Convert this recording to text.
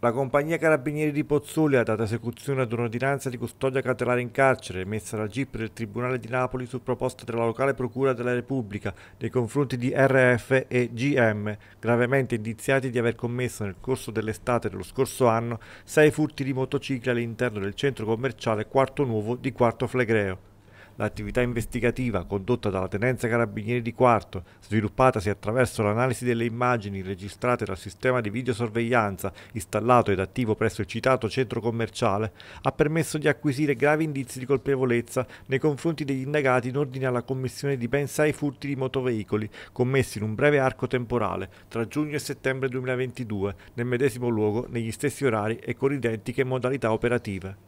La compagnia Carabinieri di Pozzoli ha dato esecuzione ad un'ordinanza di custodia cautelare in carcere emessa dal GIP del Tribunale di Napoli su proposta della locale Procura della Repubblica nei confronti di RF e GM, gravemente indiziati di aver commesso nel corso dell'estate dello scorso anno sei furti di motocicli all'interno del centro commerciale Quarto Nuovo di Quarto Flegreo l'attività investigativa condotta dalla Tenenza Carabinieri di Quarto, sviluppatasi attraverso l'analisi delle immagini registrate dal sistema di videosorveglianza installato ed attivo presso il citato centro commerciale, ha permesso di acquisire gravi indizi di colpevolezza nei confronti degli indagati in ordine alla commissione di ben sei furti di motoveicoli commessi in un breve arco temporale tra giugno e settembre 2022 nel medesimo luogo, negli stessi orari e con identiche modalità operative.